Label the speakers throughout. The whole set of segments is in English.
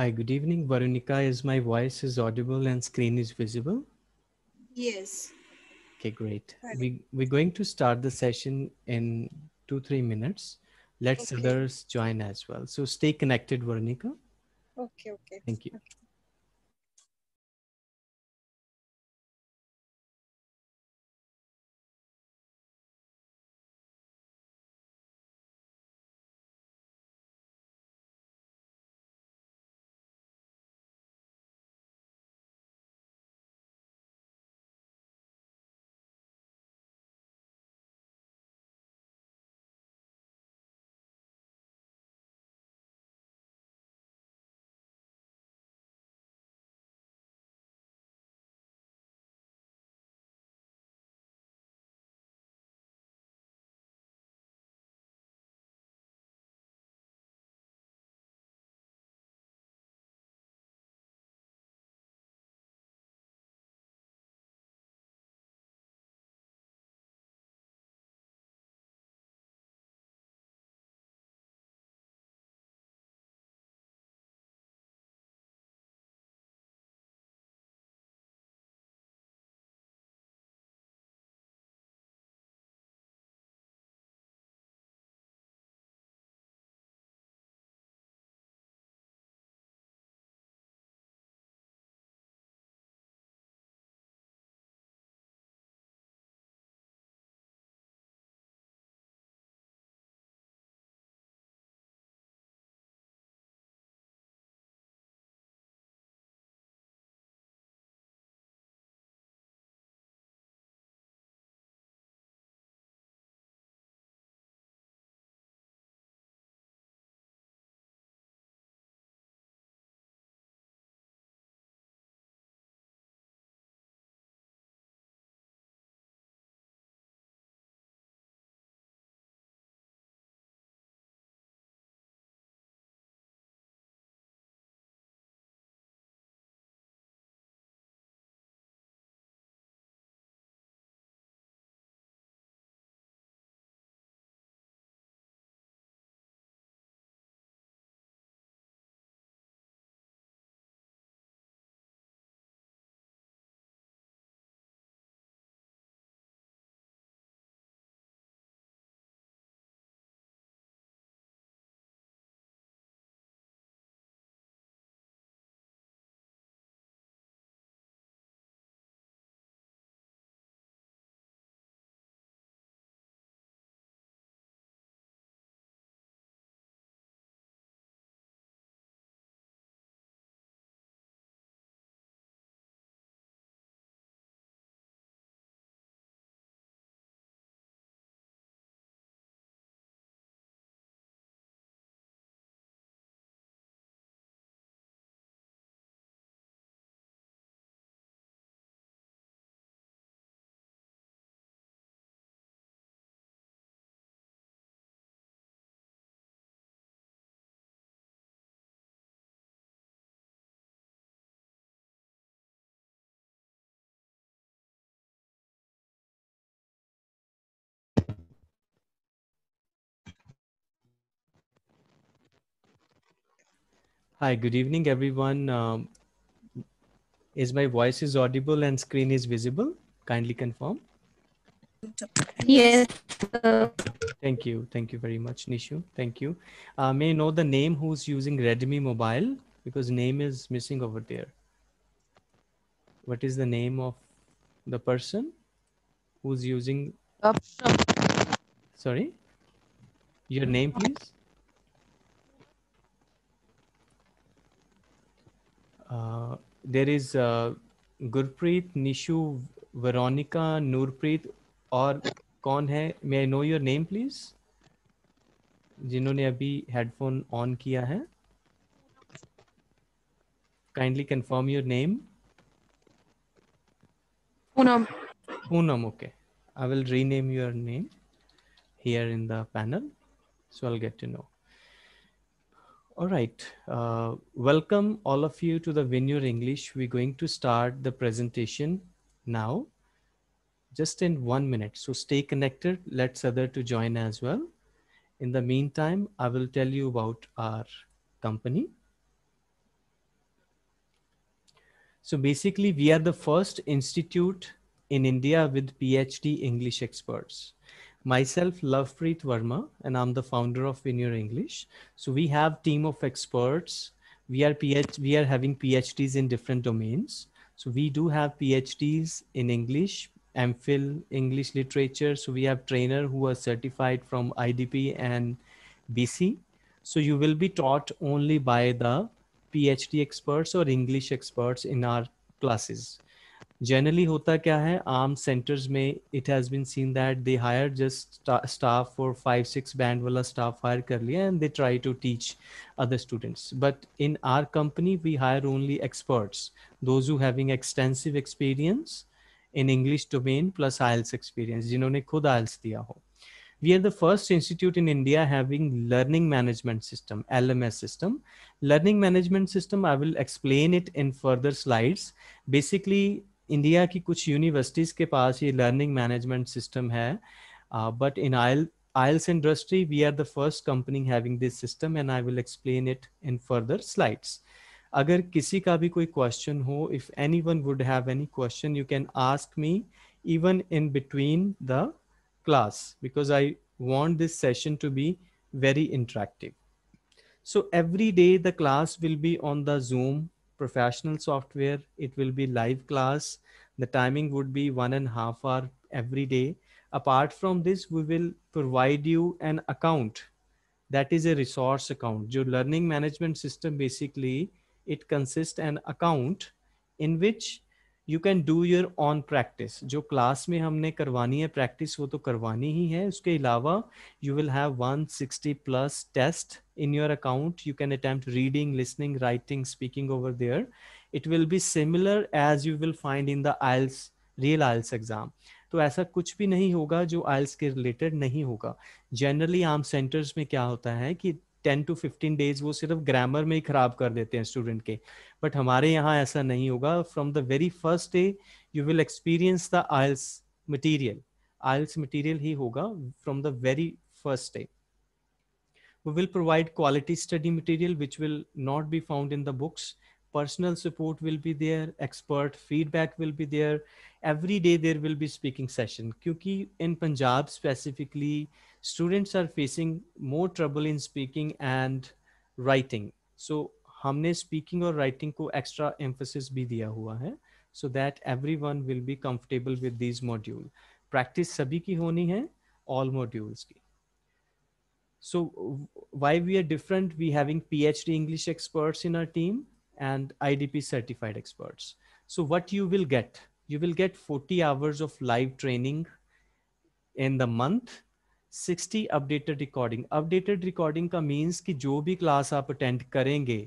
Speaker 1: Hi, good evening. Veronica, is my voice is audible and screen is visible? Yes. Okay, great. We, we're going to start the session in two, three minutes. Let's okay. others join as well. So stay connected, Veronica. Okay, okay. Thank you. Okay. Hi, good evening, everyone. Um, is my voice is audible and screen is visible? Kindly confirm. Yes. Thank you. Thank you very much, Nishu. Thank you. Uh, may I know the name who's using Redmi Mobile because name is missing over there. What is the name of the person who's using? Sorry. Your name, please. Uh, there is uh, Gurpreet, Nishu, Veronica, Nurpreet, और कौन है may I know your name please जिन्होंने अभी headphone on किया है kindly confirm your name Poonam Poonam okay I will rename your name here in the panel so I get to know All right. Uh, welcome all of you to the Vineyard English. We're going to start the presentation now, just in one minute. So stay connected. Let's other to join as well. In the meantime, I will tell you about our company. So basically, we are the first institute in India with PhD English experts myself lovepreet verma and i'm the founder of veneer english so we have team of experts we are PhD, we are having phds in different domains so we do have phds in english amphil english literature so we have trainer who are certified from idp and bc so you will be taught only by the phd experts or english experts in our classes generally होता क्या है arm centres में it has been seen that they hire just staff for five six band वाला staff hire कर लिया and they try to teach other students but in our company we hire only experts those who having extensive experience in English domain plus IELTS experience जिन्होंने खुद IELTS e दिया हो we are the first institute in India having learning management system L M S system learning management system I will explain it in further slides basically India की कुछ universities के पास ये learning management system है but in आयल IELTS industry we are the first company having this system and I will explain it in further slides अगर किसी का भी कोई क्वेश्चन हो if any one would have any question you can ask me even in between the class because I want this session to be very interactive so every day the class will be on the Zoom professional software it will be live class the timing would be one and a half hour every day apart from this we will provide you an account that is a resource account your learning management system basically it consists an account in which you can do your own practice जो class में हमने करवानी है practice वो तो करवानी ही है उसके अलावा you will have 160 plus test in your account you can attempt reading listening writing speaking over there it will be similar as you will find in the IELTS real IELTS exam तो ऐसा कुछ भी नहीं होगा जो आइल्स e के related नहीं होगा जनरली आम सेंटर्स में क्या होता है कि टेन टू फिफ्टीन डेज वो सिर्फ ग्रामर में ही खराब कर देते हैं स्टूडेंट के बट हमारे यहाँ ऐसा नहीं होगा from the very first day you will experience the IELTS material IELTS material ही होगा from the very first day we will provide quality study material which will not be found in the books personal support will be there expert feedback will be there every day there will be speaking session क्योंकि in Punjab specifically students are facing more trouble in speaking and writing so हमने speaking और writing को extra emphasis भी दिया हुआ है so that every one will be comfortable with these module practice सभी की होनी है ऑल मॉड्यूल्स की so why we are different we having P H D English experts in our team and I D P certified experts so what you will get you will get 40 hours of live training in the month 60 updated recording updated recording का means कि जो भी class आप attend करेंगे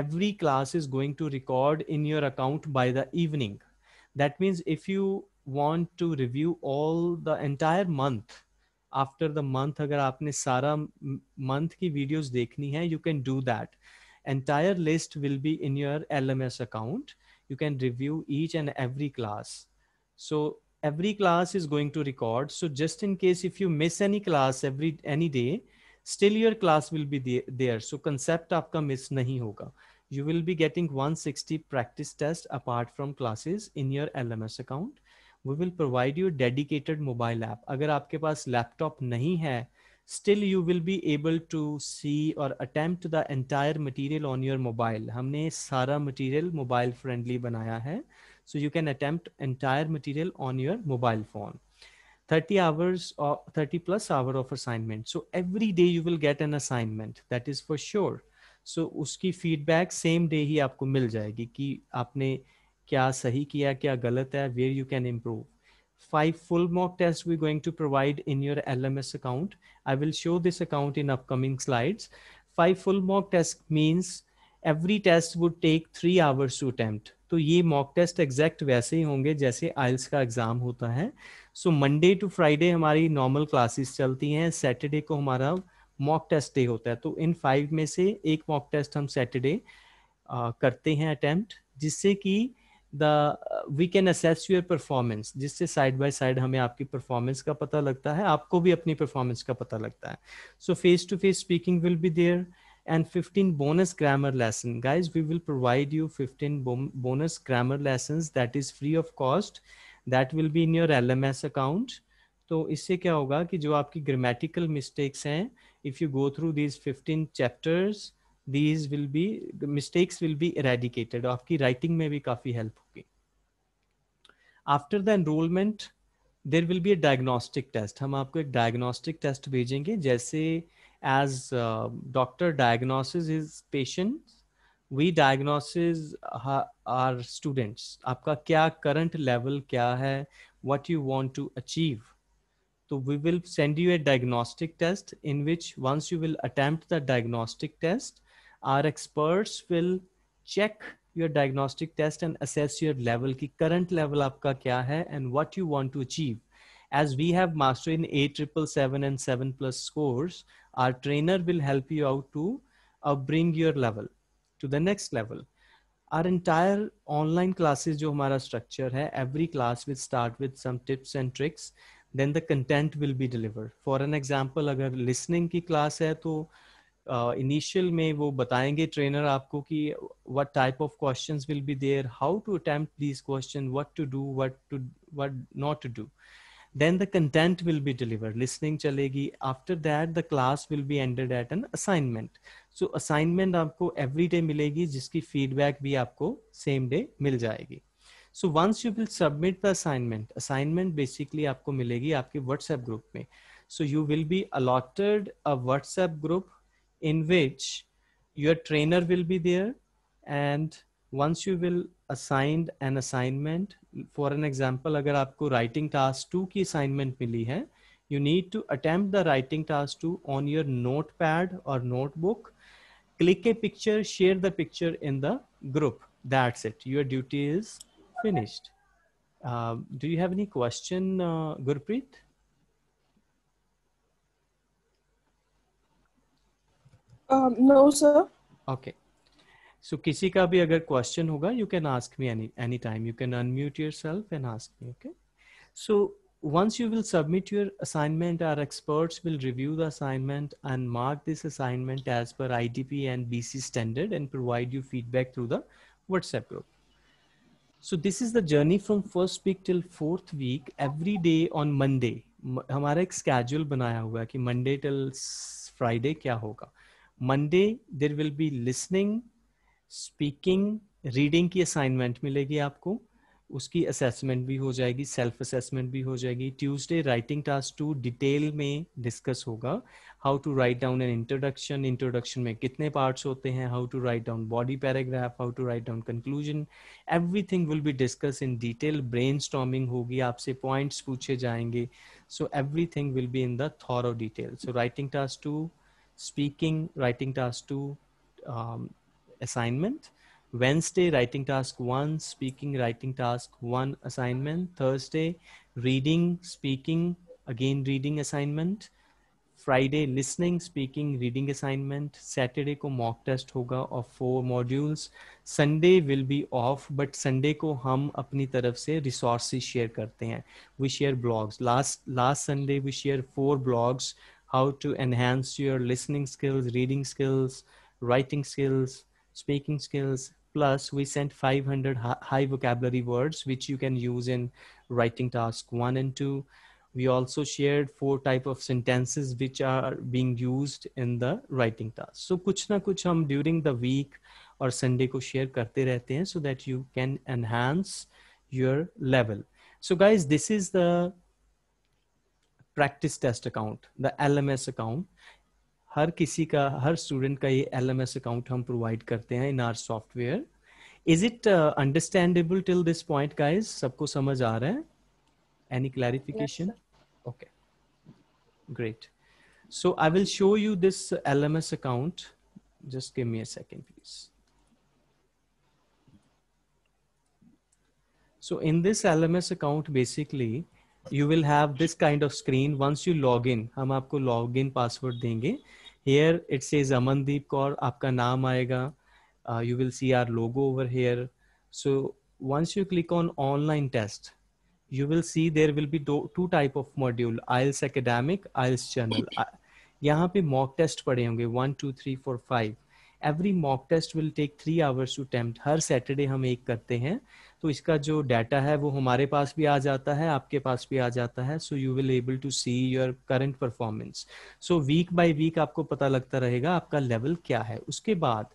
Speaker 1: every class is going to record in your account by the evening that means if you want to review all the entire month after the month अगर आपने सारा month की वीडियोज देखनी है you can do that entire list will be in your L M S account you can review each and every class so every class is going to record. So just in case if you miss any class every any day, still your class will be there. there. So concept aapka miss nahi hoga You will be getting 160 practice test apart from classes in your LMS account. We will provide you dedicated mobile app. agar aapke paas laptop nahi hai still you will be able to see or attempt the entire material on your mobile. humne sara material mobile friendly banaya hai so you can attempt entire material on your mobile phone 30 hours or 30 plus hour of assignment so every day you will get an assignment that is for sure so uski feedback same day hi aapko mil jayegi ki aapne kya sahi kiya kya galat hai where you can improve five full mock tests we're going to provide in your lms account i will show this account in upcoming slides five full mock tests means every test would take 3 hours to attempt तो ये mock test exact वैसे ही होंगे जैसे आइल्स का exam होता है so Monday to Friday हमारी normal classes चलती हैं सैटरडे को हमारा मॉक टेस्ट डे होता है तो इन फाइव में से एक मॉक टेस्ट हम सैटरडे करते हैं अटैम्प्ट जिससे कि the we can assess your performance जिससे साइड बाय साइड हमें आपकी परफॉर्मेंस का पता लगता है आपको भी अपनी परफॉर्मेंस का पता लगता है so face to face speaking will be there and 15 bonus grammar lesson guys we will provide you 15 bonus grammar lessons that is free of cost that will be in your lms account तो इससे क्या होगा कि जो आपकी grammatical mistakes हैं if you go through these 15 chapters these will be mistakes will be eradicated आपकी writing में भी काफ़ी हेल्प होगी after the enrolment there will be a diagnostic test हम आपको एक डायग्नोस्टिक टेस्ट भेजेंगे जैसे as uh, doctor diagnoses his patients we diagnoses uh, our students आपका current level क्या what you want to achieve so we will send you a diagnostic test in which once you will attempt the diagnostic test our experts will check your diagnostic test and assess your level ki current level aapka kya hai and what you want to achieve as we have mastered in A triple seven and 7 plus scores our trainer will help you out to uh, bring your level to the next level our entire online classes jo hamara structure hai every class will start with some tips and tricks then the content will be delivered for an example agar listening की class है तो initial uh, में वो बताएंगे trainer what type of questions will be there, how to attempt these questions, what to do, what not to do then the content will be delivered listening chalegi after that the class will be ended at an assignment so assignment aapko every day milegi jiski feedback bhi aapko same day mil so once you will submit the assignment assignment basically aapko milegi aapke whatsapp group mein so you will be allotted a whatsapp group in which your trainer will be there and once you will assign an assignment for an example अगर आपको writing task two की assignment मिली है you need to attempt writing task two on your notepad और notebook click a picture share the picture in the group that's it your duty is finished do you have any question Gurpreet Um, no, sir. Okay. So so, किसी का भी अगर question होगा you can ask me any any time you can unmute yourself and ask me okay so once you will submit your assignment our experts will review the assignment and mark this assignment as per I D P and B C standard and provide you feedback through the WhatsApp group so this is the journey from first week till fourth week every day on Monday हमारा एक schedule बनाया हुआ है कि Monday till Friday क्या होगा Monday there will be listening speaking reading की assignment मिलेगी आपको उसकी असेसमेंट भी हो जाएगी सेल्फ असेसमेंट भी हो जाएगी Tuesday writing task two detail में डिस्कस होगा how to write down an introduction introduction में कितने पार्ट्स होते हैं how to write down body paragraph how to write down conclusion everything will be discuss in detail brain होगी आपसे points पूछे जाएंगे so thing will be in the thorough detail so writing task two speaking writing task two assignment. Wednesday, writing task one, speaking, writing task one assignment. Thursday, reading, speaking, again reading assignment. Friday, listening, speaking, reading assignment. Saturday को mock test होगा of four modules. Sunday will be off, but Sunday को हम apni taraf se resources share karte hain. We share blogs. Last last Sunday we share four blogs, how to enhance your listening skills, reading skills, writing skills, speaking skills plus we sent 500 high vocabulary words which you can use in writing task 1 and 2 we also shared four type of sentences which are being used in the writing task so kuch na kuch hum during the week or sunday ko share karte rehte hain so that you can enhance your level so guys this is the practice test account the lms account हर किसी का हर student का ये L M S account हम provide करते हैं in our software is it understandable till this point guys सबको समझ आ रहा है any clarification okay great so I will show you this L M S account just give me a second please so in this lms account basically you will have this kind of screen once you log in hum aapko login password denge here it says Amandeep Kaur आपका नाम आएगा you will see our logo over here so once you click on online test you will see there will be two type of module IELTS academic IELTS general यहाँ पे mock test पड़े होंगे one two three four five every mock test will take three hours to attempt हर Saturday हम एक करते हैं तो इसका जो डाटा है वो हमारे पास भी आ जाता है आपके पास भी आ जाता है so you will able to see your current performance so week by week आपको पता लगता रहेगा आपका लेवल क्या है उसके बाद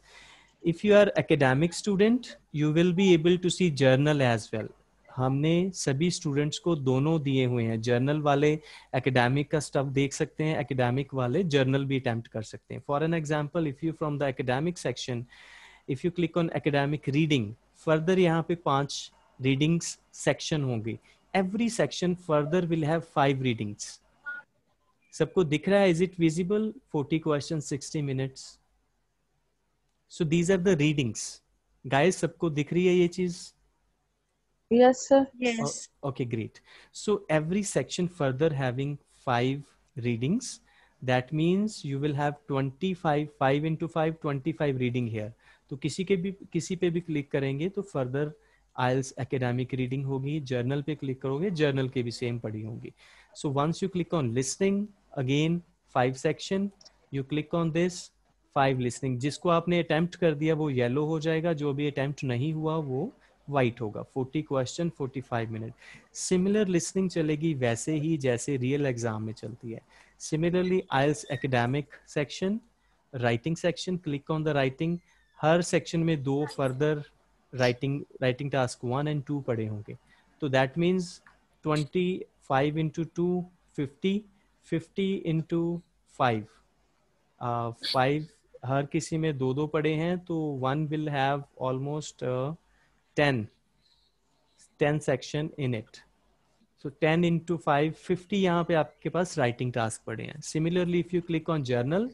Speaker 1: if you are academic student you will be able to see general as well हमने सभी स्टूडेंट्स को दोनों दिए हुए हैं जर्नल वाले एकेडमिक का स्टफ देख सकते हैं एकेडमिक वाले जर्नल भी अटैम्प्ट कर सकते हैं for an example if you from the academic section if you click on academic reading further यहाँ पे पांच रीडिंग्स सेक्शन होंगे every section further will have five readings सबको दिख रहा है is it visible forty question sixty minutes so these are the readings guys सबको दिख रही है ये चीज yes sir yes okay great so every section further having five readings that means you will have twenty five five into five twenty five reading here तो किसी के भी किसी पे भी क्लिक करेंगे तो फर्दर आइल्स एकेडमिक रीडिंग होगी जर्नल पे क्लिक करोगे जर्नल के भी सेम पढ़ी होंगी so once you click on listening again five section you click on this five listening जिसको आपने अटैम्प्ट कर दिया वो येलो हो जाएगा जो भी अटैम्प्ट नहीं हुआ वो वाइट होगा forty question forty five minute similar listening चलेगी वैसे ही जैसे रियल एग्जाम में चलती है similarly IELTS academic section writing section click on the writing हर सेक्शन में दो further writing writing task one and two पढ़े होंगे तो that means twenty five into two fifty fifty into five five हर किसी में दो दो पढ़े हैं तो one will have almost ten ten section in it so ten into five fifty यहाँ पे आपके पास राइटिंग टास्क पड़े हैं similarly if you click on general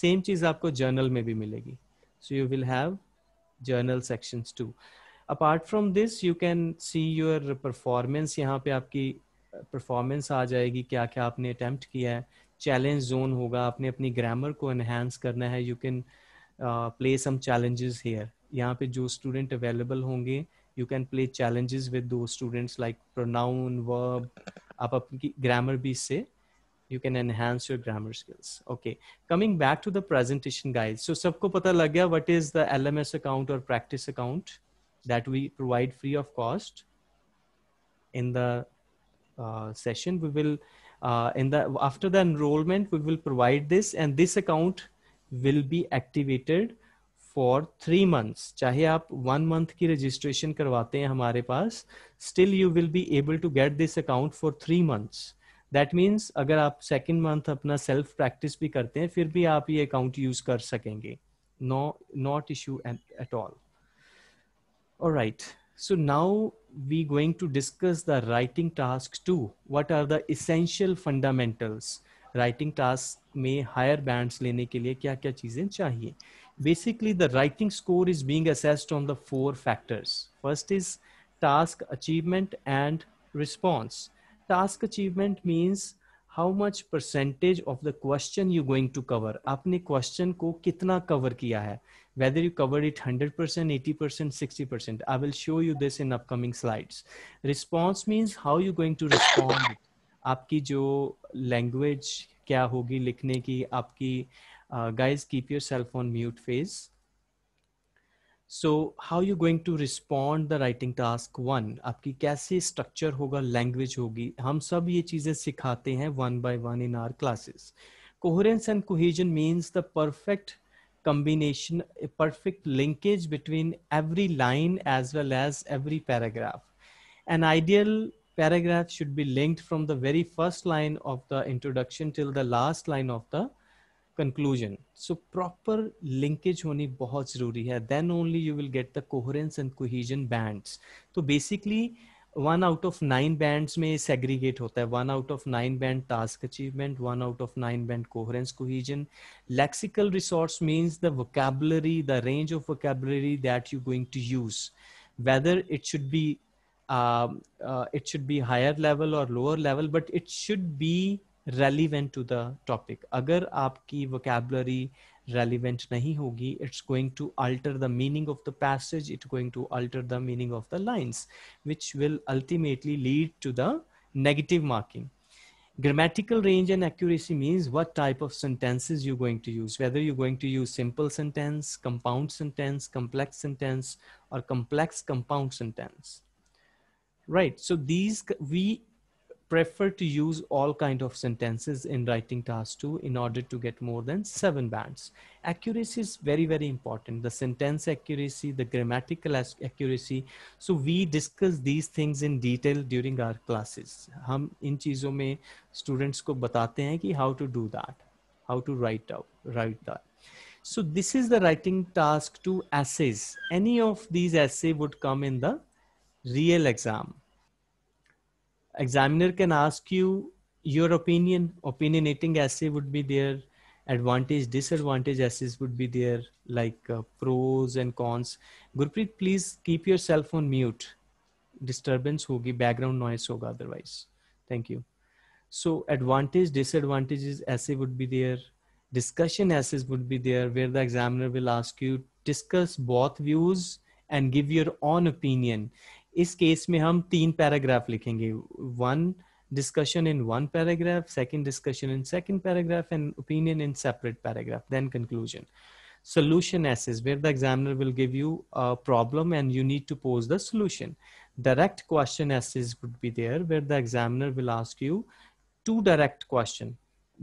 Speaker 1: same चीज आपको जर्नल में भी मिलेगी So you will have journal sections too. Apart from this, you can see your performance. yahan pe aapki performance aa jayegi kya kya aapne attempt kiya hai challenge zone hoga aapne apni grammar ko enhance karna hai you can uh, play some challenges here. yahan pe jo student available honge you can play challenges with those students like pronoun, verb. aap apni grammar bhi se you can enhance your grammar skills okay coming back to the presentation guys so sabko pata lag gaya what is the lms account or practice account that we provide free of cost in the uh, session we will uh, in the after the enrollment we will provide this and this account will be activated for three months. चाहे आप one month ki registration करवाते हैं हमारे पास still you will be able to get this account for three that means अगर आप second month अपना self practice भी करते हैं फिर भी आप ये अकाउंट यूज कर सकेंगे no not issue at all all right so now we going to discuss the writing task two what are the essential fundamentals writing task में हायर बैंड लेने के लिए क्या क्या चीजें चाहिए basically the writing score is being assessed on the four factors first is task achievement and response task achievement means how much percentage of the question you going to cover आपने question को कितना cover किया है whether you cover it hundred percent eighty percent sixty percent I will show you this in upcoming slides response means how you going to respond आपकी जो language क्या होगी लिखने की आपकी guys keep yourself on mute face so how you going to respond the writing task one आपकी कैसे structure होगा लैंग्वेज होगी हम सब ये चीजें सिखाते हैं one by one in our classes coherence and cohesion means the perfect combination a perfect linkage between every line as well as every paragraph an ideal paragraph should be linked from the very first line of the introduction till the last line of the conclusion so proper linkage होनी बहुत जरूरी है then only you will get the coherence and cohesion bands तो basically one out of nine band में segregate होता है one out of nine band task achievement one out of nine band coherence cohesion lexical resource means the vocabulary the range of vocabulary that you going to use whether it should be it should be higher level और lower level but it should be relevant to the topic. Agar aapki vocabulary relevant nahi hogi, it's going to alter the meaning of the passage. It's going to alter the meaning of the lines, which will ultimately lead to the negative marking. Grammatical range and accuracy means what type of sentences you're going to use, whether you're going to use simple sentence, compound sentence, complex sentence, or complex compound sentence. Right, so these we prefer to use all kind of sentences in writing task 2 in order to get more than seven bands. Accuracy is very, very important. The sentence accuracy, the grammatical accuracy. So we discuss these things in detail during our classes. हम इन चीज़ों में students को बताते हैं कि how to do that, how to write out, write that. So this is the writing task 2 essays. Any of these essay would come in the real exam examiner can ask you your opinion opinionating essay would be there advantage disadvantage essays would be there like uh, pros and cons gurpreet please keep your cell phone mute disturbance hogi background noise hoga otherwise thank you so advantage disadvantages essay would be there discussion essays would be there where the examiner will ask you discuss both views and give your own opinion इस case में हम तीन paragraph लिखेंगे one discussion in one paragraph second discussion in second paragraph and opinion in separate paragraph then conclusion solution essays where the examiner will give you a problem and you need to pose the solution direct question essays would be there where the examiner will ask you to direct question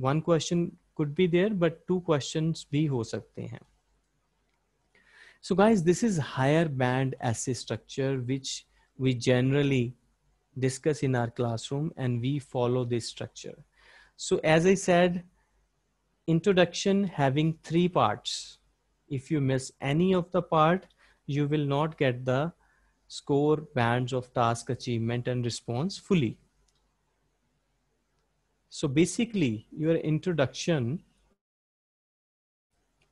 Speaker 1: one question could be there but two question भी हो सकते हैं so guys this is higher band essay structure which we generally discuss in our classroom and we follow this structure. So as I said, introduction having three parts. If you miss any of the part, you will not get the score bands of task achievement and response fully. So basically your introduction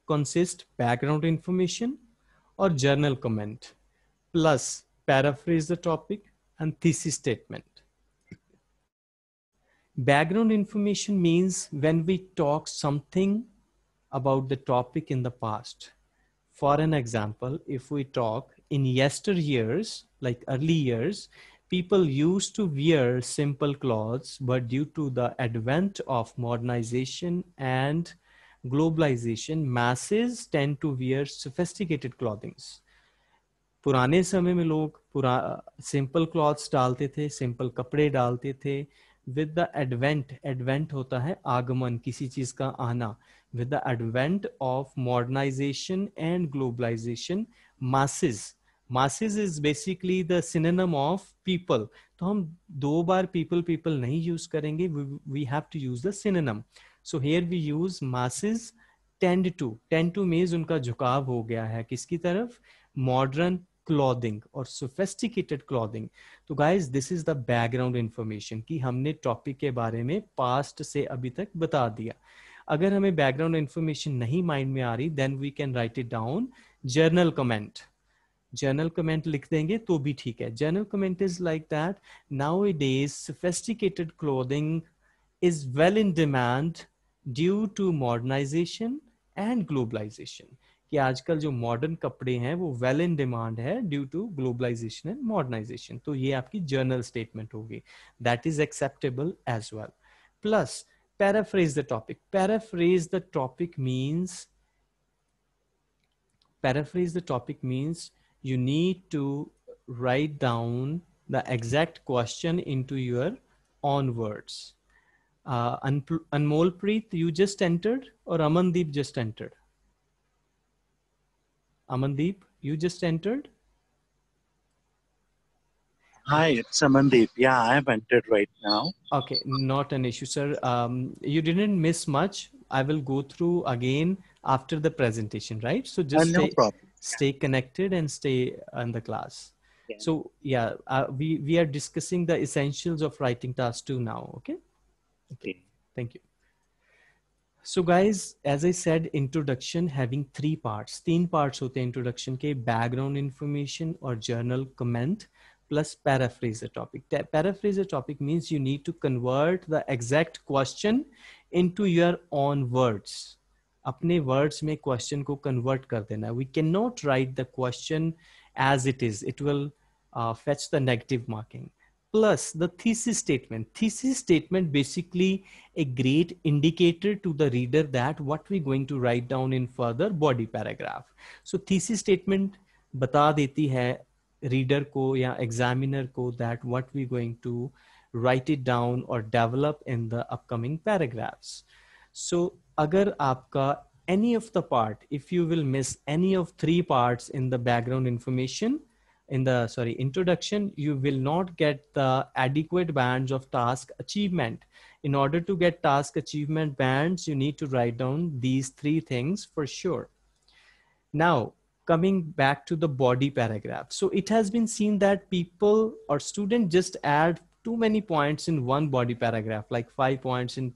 Speaker 1: consists background information or journal comment plus paraphrase the topic, and thesis statement. Background information means when we talk something about the topic in the past. For an example, if we talk in yesteryears, like early years, people used to wear simple clothes, but due to the advent of modernization and globalization, masses tend to wear sophisticated clothings. पुराने समय में लोग पुरा simple clothes डालते थे simple कपड़े डालते थे विद द एडवेंट एडवेंट होता है आगमन किसी चीज का आना with the advent of modernization and globalization masses masses is basically the synonym of people तो हम दो बार पीपल पीपल नहीं यूज करेंगे we have to use the synonym so here we use masses tend to tend to means उनका झुकाव हो गया है किसकी तरफ मॉडर्न क्लॉदिंग और सोफेस्टिकेटेड क्लॉदिंग तो guys this is the background information कि हमने टॉपिक के बारे में पास्ट से अभी तक बता दिया अगर हमें बैकग्राउंड इंफॉर्मेशन नहीं माइंड में आ रही then we can write it down general comment general comment लिख देंगे तो भी ठीक है general comment is like that now it is sophisticated clothing is well in demand due to modernization and globalization. कि आजकल जो मॉडर्न कपड़े हैं वो वेल इन डिमांड है due to globalization and modernization तो ये आपकी जर्नल स्टेटमेंट होगी that is acceptable as well plus paraphrase the topic paraphrase the topic means paraphrase the topic means you need to write down the exact question into your own words uh, Anmol Preet, you just entered or Amandeep just entered? Amandeep, you just entered? Hi, it's Amandeep. Yeah, I have entered right now. Okay, not an issue, sir. Um, you didn't miss much. I will go through again after the presentation, right? So just uh, no stay, stay connected and stay in the class. Yeah. So yeah, uh, we, we are discussing the essentials of writing task two now, okay? Okay, thank you. So guys as I said introduction having three parts तीन parts होते हैं introduction के background information और general comment plus paraphrase a topic paraphrase a topic means you need to convert the exact question into your own words अपने words में question को convert कर देना we can not write the question as it is it will fetch the negative marking plus the thesis statement. Thesis statement basically a great indicator to the reader that what we're going to write down in further body paragraph. So thesis statement बता देती है reader को या examiner को that what we're going to write it down or develop in the upcoming paragraphs. So अगर आपका any of the part, if you will miss any of three parts in the background information, in the sorry introduction you will not get the adequate bands of task achievement in order to get task achievement bands you need to write down these three things for sure now coming back to the body paragraph so it has been seen that people or student just add too many points in one body paragraph like five points in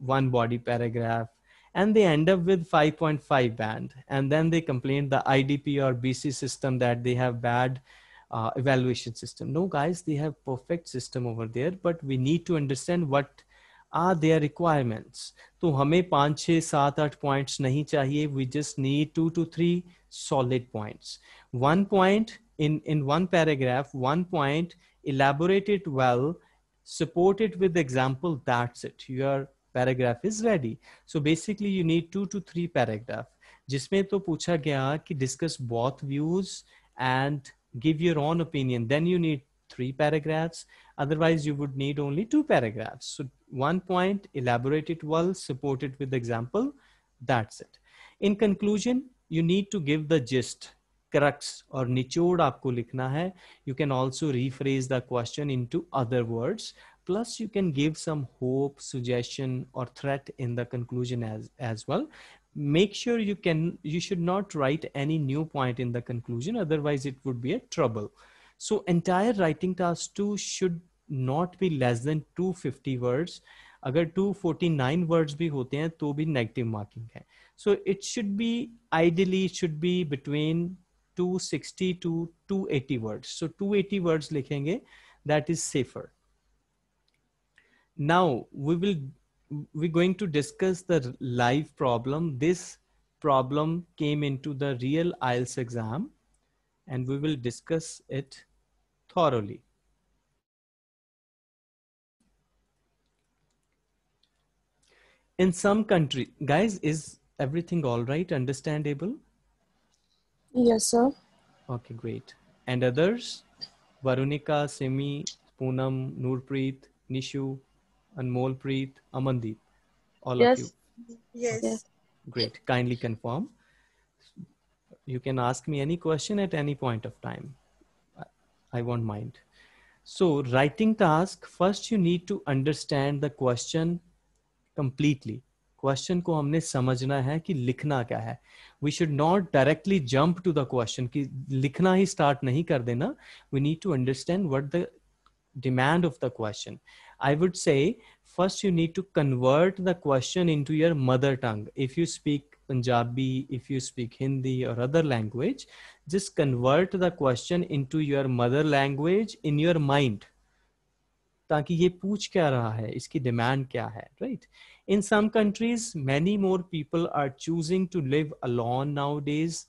Speaker 1: one body paragraph and they end up with 5.5 band and then they complain the idp or bc system that they have bad uh, evaluation system no guys they have perfect system over there but we need to understand what are their requirements to hame पाँच छः सात आठ points. नहीं चाहिए we just need to two three solid points one point one इन One paragraph one elaborate it well support it with example that's it you are paragraph is ready. So basically you need two to three paragraph. जिसमें तो पूछा गया कि discuss both views and give your own opinion. Then you need three paragraphs. Otherwise you would need only two paragraphs. So one point, elaborate it well, support it with example. That's it. In conclusion, you need to give the gist. Crux or निचोड़ आपको लिखना है You can also rephrase the question into other words plus you can give some hope suggestion or threat in the conclusion as as well make sure you can you should not write any new point in the conclusion otherwise it would be a trouble so entire writing task 2 should not be less than 250 words अगर 249 words भी होते हैं तो भी marking marking है so it should be ideally should be between 260 to 280 words. So 280 words लिखेंगे that is safer now we will we're going to discuss the live problem this problem came into the real IELTS exam and we will discuss it thoroughly in some country guys is everything all right understandable yes sir okay great and others varunika semi poonam nurpreet nishu and Molpreet, Amandeep, all yes. of you? Yes. Yes. Great. Kindly confirm. You can ask me any question at any point of time. I won't mind. So writing task, first you need to understand the question completely. Question को हमने समझना है कि लिखना क्या है we should not directly jump to the question कि लिखना ही स्टार्ट नहीं कर देना we need to understand what the demand of the question I would say first you need to convert the question into your mother tongue. If you speak Punjabi, if you speak Hindi or other language, just convert the question into your mother language in your mind. ताकि ये पूछ क्या रहा है इसकी demand क्या है right in some countries many more people are choosing to live alone now days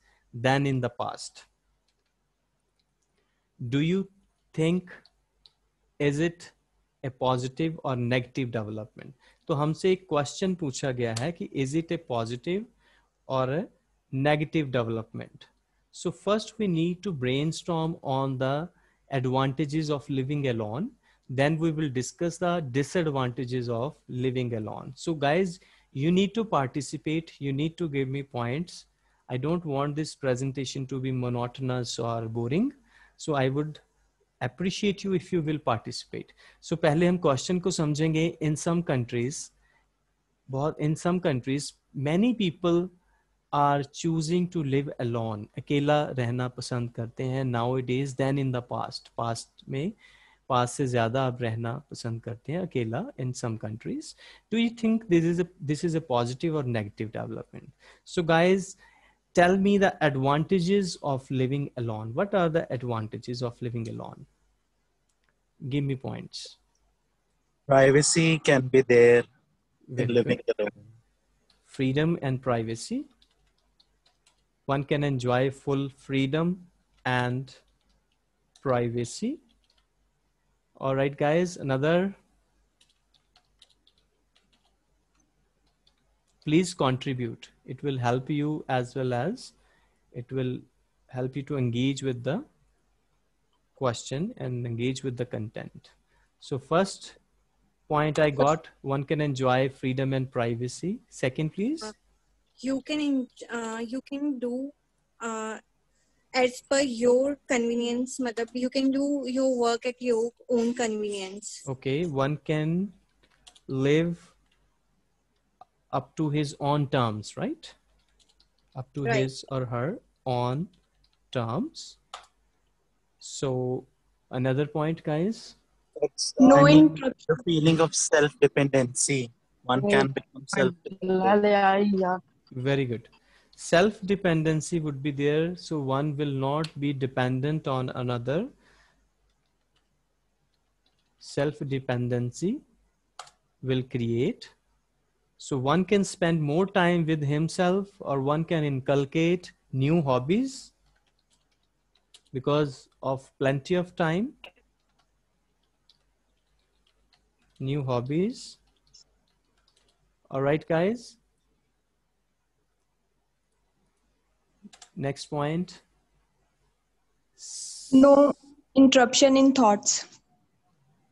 Speaker 1: then in the past do you think is it a positive और नेगेटिव डेवलपमेंट तो हमसे एक क्वेश्चन पूछा गया है कि इज इट ए पॉजिटिव और negative development so first we need to brainstorm on the advantages of living alone then we will discuss the disadvantages of living A lawn so guys you need to participate you need to give me point I don't want this presentation to be monotonous और boring so I would appreciate you if you will participate so pehle hum question ko samjhenge in some countries bahut in some countries many people are choosing to live alone akela rehna pasand karte hain nowadays than in the past past mein past se zyada ab rehna pasand karte hain akela in some countries do you think this is a this is a positive or negative development so guys tell me the advantages of living alone. What are the advantages of living alone? Give me points. Privacy can be there in living alone. Freedom and privacy. One can enjoy full freedom and privacy. All right, guys, another please contribute. It will help you as well as it will help you to engage with the question and engage with the content. So first point I got, one can enjoy freedom and privacy. Second, please. Uh, you can, uh, you can do uh, as per your convenience. mother. you can do your work at your own convenience. Okay. One can live up to his own terms, right? Up to right. his or her own terms. So another point, guys. It's uh, the feeling of self-dependency. One can become self-dependent. Very good. Self-dependency would be there. So one will not be dependent on another. Self-dependency will create so one can spend more time with himself or one can inculcate new hobbies because of plenty of time. New hobbies. All right, guys. Next point. No interruption in thoughts.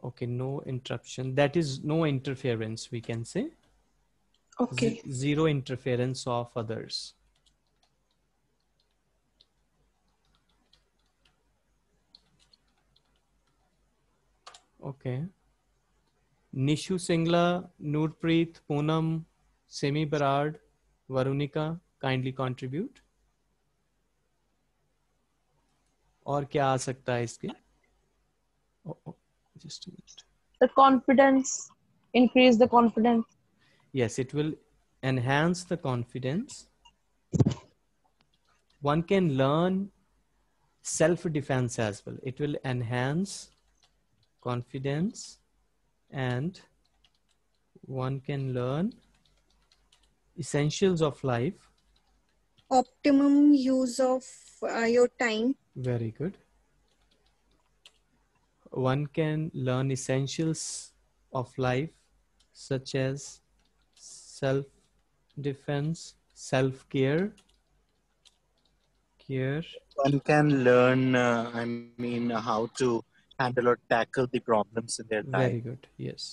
Speaker 1: Okay, no interruption. That is no interference, we can say. okay zero interference of others okay Nishu Singla Noorpreet Poonam Semi Brar Varunika kindly contribute और क्या आ सकता है इसके just confidence increase the confidence yes it will enhance the confidence one can learn self defense as well it will enhance confidence and one can learn essentials of life optimum use of uh, your time very good one can learn essentials of life such as self defense, self care. Care. One can learn, uh, I mean, how to handle or tackle the problems in their life. Very good. Yes.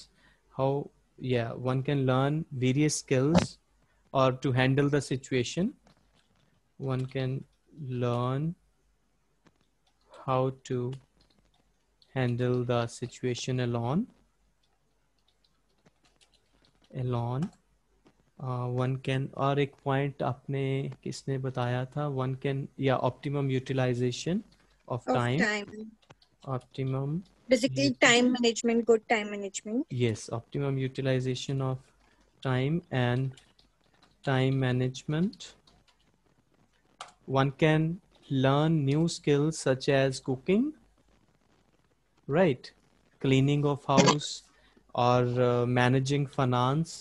Speaker 1: How, yeah, one can learn various skills or to handle the situation. One can learn how to handle the situation alone. Alone. One uh, can और एक point आपने किसने बताया था one can या optimum utilization of time optimum basically time management good time management yes optimum utilization of time and time management one can learn new skills such as cooking right cleaning of house और managing finance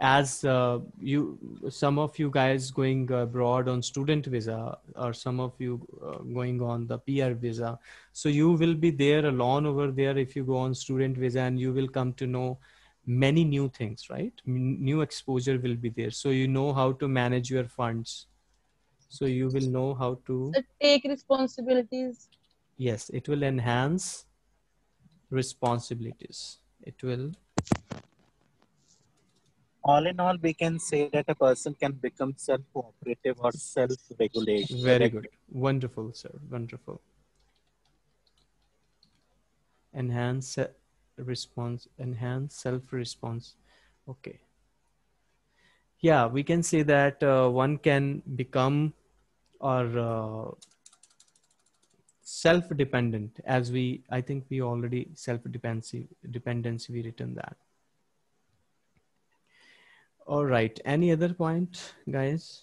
Speaker 1: as uh, you some of you guys going abroad on student visa or some of you uh, going on the pr visa so you will be there alone over there if you go on student visa and you will come to know many new things right new exposure will be there so you know how to manage your funds so you will know how to so take responsibilities yes it will enhance responsibilities it will all in all, we can say that a person can become self-cooperative or self-regulated. Very good. Wonderful, sir. Wonderful. Enhance response. Enhance self-response. Okay. Yeah, we can say that uh, one can become or uh, self-dependent as we i think we already self-dependency dependency we written that all right. Any other point, guys?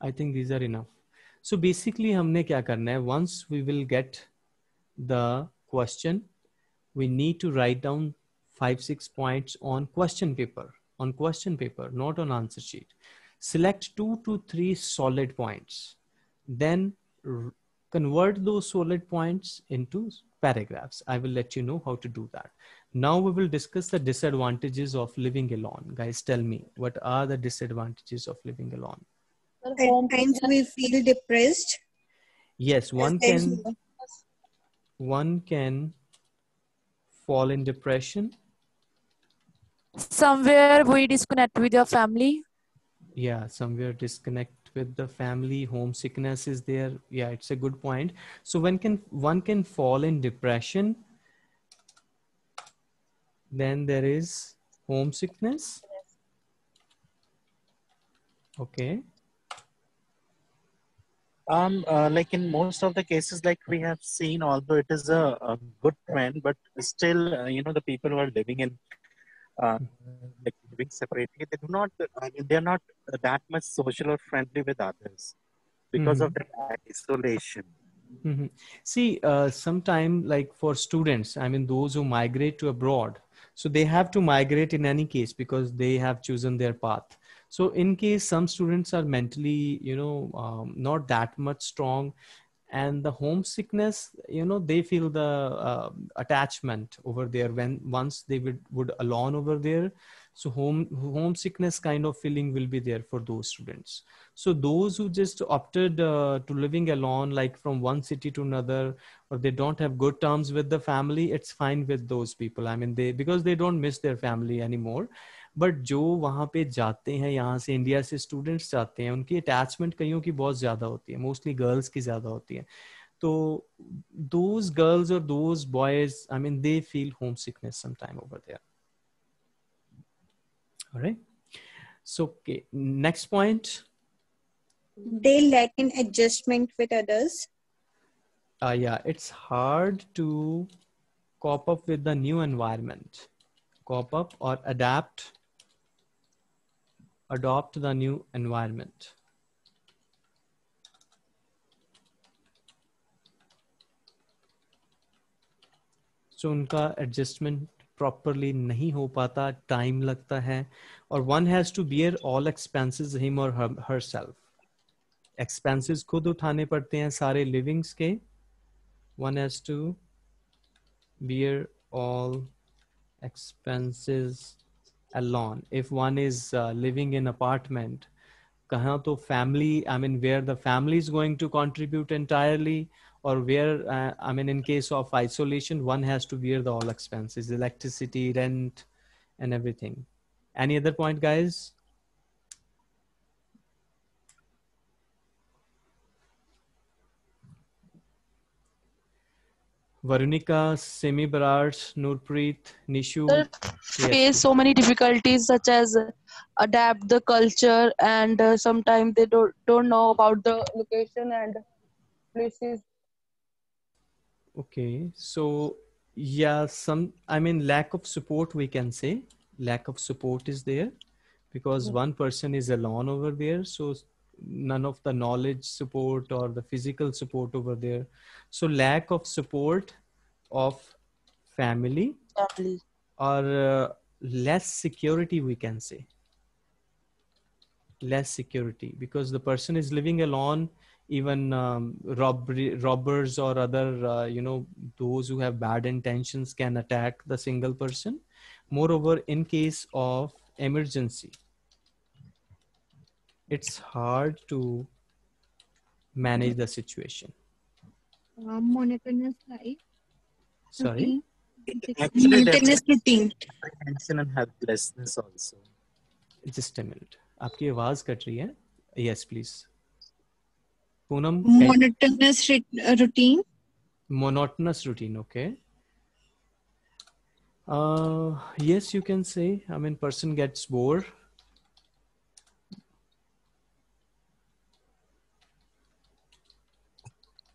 Speaker 1: I think these are enough. So basically, हमने क्या करना है? Once we will get the question, we need to write down five six points on question paper. On question paper, not on answer sheet. Select two to three solid points. Then convert those solid points into paragraphs. I will let you know how to do that. Now we will discuss the disadvantages of living alone. Guys, tell me, what are the disadvantages of living alone? Sometimes we feel depressed. Yes, one can one can fall in depression. Somewhere we disconnect with your family. Yeah, somewhere disconnect with the family homesickness is there yeah it's a good point so when can one can fall in depression then there is homesickness. Okay. Um, uh, like in most of the cases, like we have seen, although it is a, a good trend, but still, uh, you know, the people who are living in uh, hmm. like living separately, they do not. I mean, they are not that much social or friendly with others because mm -hmm. of mm-hmm. that isolation. Mm -hmm. See, uh, sometime like for students, I mean, those who migrate to abroad, so they have to migrate in any case because they have chosen their path. So in case some students are mentally, you know, um, not that much strong and the homesickness, you know, they feel the uh, attachment over there when once they would, would alone over there. so home homesickness kind of feeling will be there for those students so those who just opted uh, to living alone like from one city to another or they don't have good terms with the family it's fine with those people i mean they because they don't miss their family anymore but जो वहां पे जाते हैं यहाँ से India से students जाते हैं उनकी अटैचमेंट कईयों की बहुत ज़्यादा होती है मोस्टली गर्ल्स की ज़्यादा होती है तो दोज गर्ल्स और those boys I mean they feel homesickness sometime over there All right. So okay, next point. They lack in adjustment with others. Uh, yeah, it's hard to cop up with the new environment, cop up or adapt, adopt the new environment. So, उनका adjustment properly नहीं हो पाता time लगता है और one has to bear all expenses him और her self expenses खुद उठाने पड़ते हैं सारे लिविंग्स के one has to bear all expenses alone if one is uh, living in apartment kahan to family i mean where the family is going to contribute entirely or where uh, i mean in case of isolation one has to bear the all expenses electricity rent and everything any other point guys Varunika, Semi Baraj, Nurpreet, Nishu. Yes. Face so many difficulties such as adapt the culture and uh, sometimes they don't, don't know about the location and places Okay, so yeah, some I mean lack of support we can say lack of support is there because yeah. one person is alone over there, so none of the knowledge support or the physical support over there. So lack of support of family, or uh, less security we can say less security because the person is living alone even um, robbery, robbers or other uh, you know those who have bad intentions can attack the single person moreover in case of emergency it's hard to manage the situation uh, monotonous life sorry monotonous routine tension and helplessness also just a minute आपकी आवाज कट रही है yes please Poonam? Monotonous routine. Monotonous routine, okay. Uh, yes, you can say. I mean, person gets bored.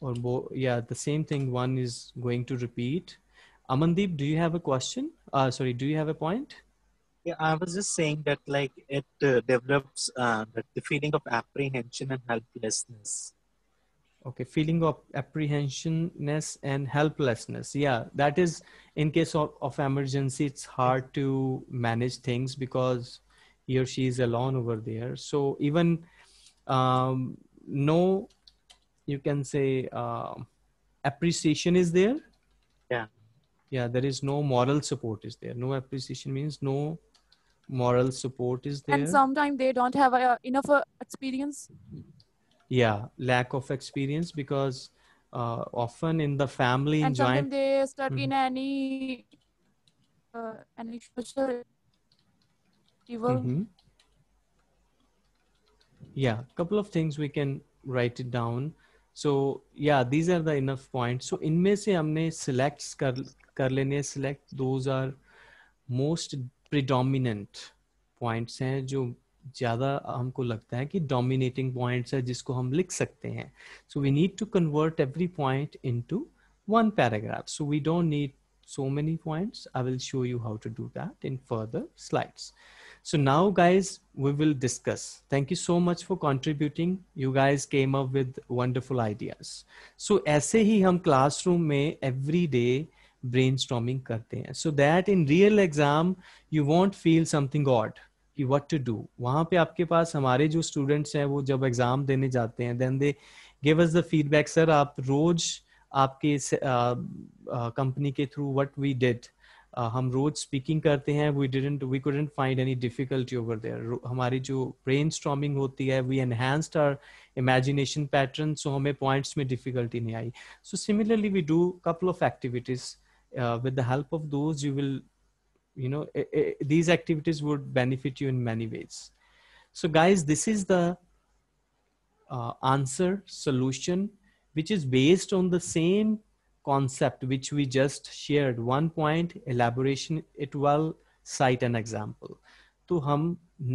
Speaker 1: Or bo- yeah, the same thing. One is going to repeat. Amandeep, do you have a question? Uh, sorry, do you have a point? Yeah, I was just saying that like it uh, develops uh, the feeling of apprehension and helplessness okay feeling of apprehensionness and helplessness yeah that is in case of, of emergency it's hard to manage things because he or she is alone over there so even um, no you can say uh, appreciation is there yeah yeah there is no moral support is there no appreciation means no moral support is there and sometimes they don't have a, enough uh, experience yeah lack of experience because uh, often in the family and joint they start mm-hmm. in any uh, any social mm-hmm. yeah couple of things we can write it down so yeah these are the enough points so in से हमने selects कर कर select those are most predominant points हैं जो ज्यादा हमको लगता है कि डोमिनेटिंग पॉइंट है जिसको हम लिख सकते हैं so we need to convert every point into one paragraph so we don't need so many point I will show you how to do that in further slides so now guys we will discuss thank you so much for contributing you guys came up with wonderful ideas so ऐसे ही हम classroom में every day brain brainstorming करते हैं so that in real exam you won't feel something god कि what to do वहां पे आपके पास हमारे जो स्टूडेंट्स हैं वो जब एग्जाम देने जाते हैं then they give us the feedback sir आप रोज आपके कंपनी के थ्रू व्हाट वी डिड हम रोज स्पीकिंग करते हैं we didn't we couldn't find any difficulty over there हमारी जो ब्रेन स्ट्रॉमिंग होती है we enhanced our imagination pattern so हमें पॉइंट्स में डिफिकल्टी नहीं आई so similarly we do couple of activities with the help of those you will you know it, eh, it, eh, these activities would benefit you in many ways so guys this is the uh, answer solution which is based on the same concept which we just shared one point elaboration it will cite an example To hum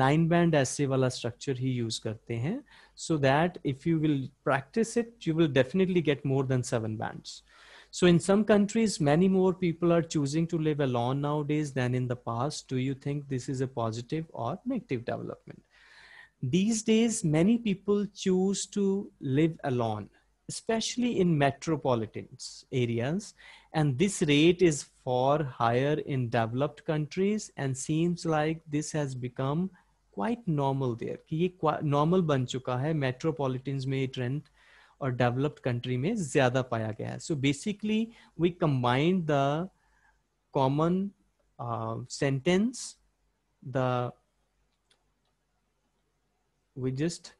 Speaker 1: nine band ऐसे वाला structure he use karte hain. So that if you will practice it, you will definitely get more than seven bands. So in some countries, many more people are choosing to live alone nowadays than in the past. Do you think this is a positive or negative development? These days, many people choose to live alone, especially in metropolitan areas. And this rate is far higher in developed countries and seems like this has become quite normal there. कि ये normal बन चुका है metropolitans में trend और developed country में ज्यादा पाया गया है so basically we combined the common sentence the we just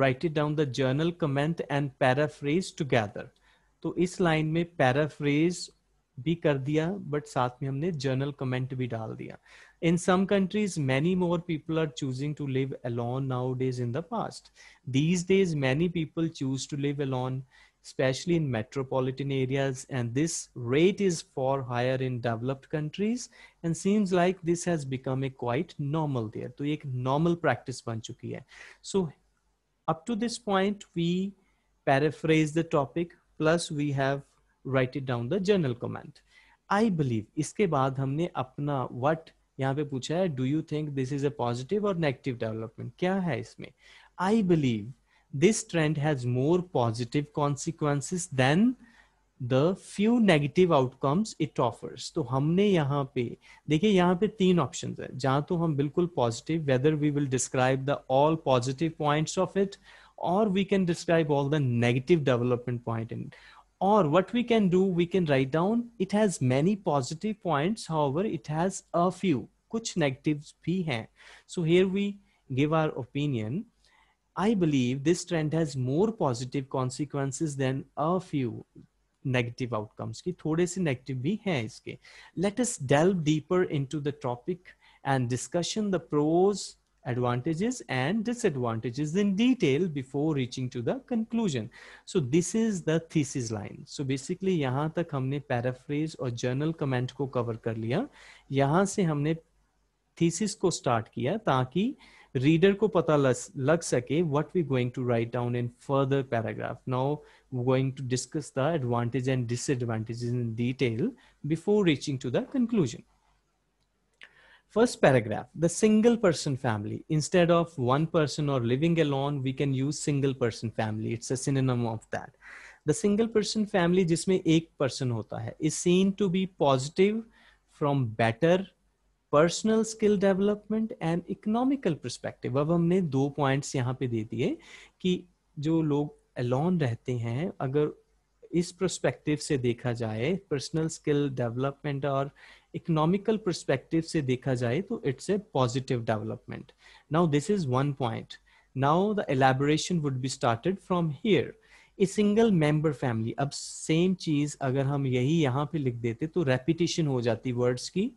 Speaker 1: write it down the general comment and paraphrase together तो इस लाइन में पैराफ्रेज भी कर दिया बट साथ में हमने जर्नल कमेंट भी डाल दिया in some countries many more people are choosing to live alone now nowadays in the past these days many people choose to live alone especially in metropolitan areas and this rate is far higher in developed countries and seems like this has become a quite normal there to ek normal practice ban chuki hai so up to this point we paraphrase the topic plus we have write it down the journal command i believe iske baad humne apna what यहाँ पे पूछा है do you think this is a positive और negative development क्या है इसमें I believe this trend has more positive consequences than the few negative outcomes it offers. तो हमने यहाँ पे देखिए यहाँ पे तीन options हैं जहाँ तो हम बिल्कुल positive whether we will describe the all positive points of it or we can describe all the negative development point in or what we can do we can write down it has many positive points however it has a few kuch negatives bhi hain so here we give our opinion i believe this trend has more positive consequences than a few negative outcomes ki thode se negative bhi hain iske let us delve deeper into the topic and discussion the pros advantages and disadvantages in detail before reaching to the conclusion so this is the thesis line so basically yahan tak humne paraphrase or journal comment ko cover kar liya yahan se humne thesis ko start kiya taki reader ko pata lag sake what we going to write down in further paragraph now we're going to discuss the advantage and disadvantages in detail before reaching to the conclusion First paragraph, the single person family. Instead of one person or living alone, we can use single person family. It's a synonym of that. The single person family jisme ek person hota hai is seen to be positive from better personal skill development and economical perspective अब हमने दो points यहाँ पे दे दिए कि जो लोग alone रहते हैं अगर इस परस्पेक्टिव से देखा जाए पर्सनल स्किल डेवलपमेंट और इकोनॉमिकल परस्पेक्टिव से देखा जाए तो it's a positive development now this is one point now the elaboration would be started from here a single member family अब सेम चीज अगर हम यही यहाँ पे लिख देते तो रेपिटेशन हो जाती वर्ड्स की